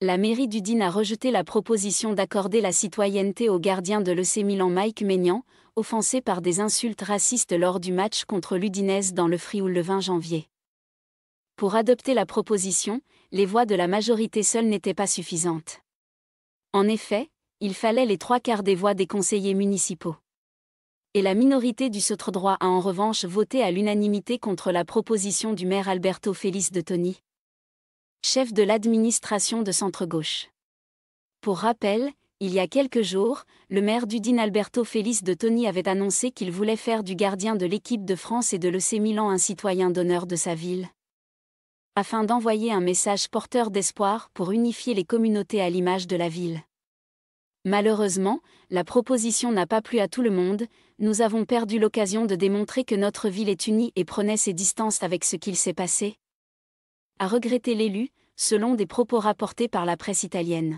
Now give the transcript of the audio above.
la mairie d'Udine a rejeté la proposition d'accorder la citoyenneté au gardien de l'EC Milan Mike Maignan, offensé par des insultes racistes lors du match contre l'Udinese dans le Frioul le 20 janvier. Pour adopter la proposition, les voix de la majorité seule n'étaient pas suffisantes. En effet, il fallait les trois quarts des voix des conseillers municipaux. Et la minorité du Sotre droit a en revanche voté à l'unanimité contre la proposition du maire Alberto Félix de Tony chef de l'administration de centre-gauche. Pour rappel, il y a quelques jours, le maire d'Udine Alberto Félix de Tony avait annoncé qu'il voulait faire du gardien de l'équipe de France et de l'EC Milan un citoyen d'honneur de sa ville. Afin d'envoyer un message porteur d'espoir pour unifier les communautés à l'image de la ville. Malheureusement, la proposition n'a pas plu à tout le monde, nous avons perdu l'occasion de démontrer que notre ville est unie et prenait ses distances avec ce qu'il s'est passé a regretté l'élu, selon des propos rapportés par la presse italienne.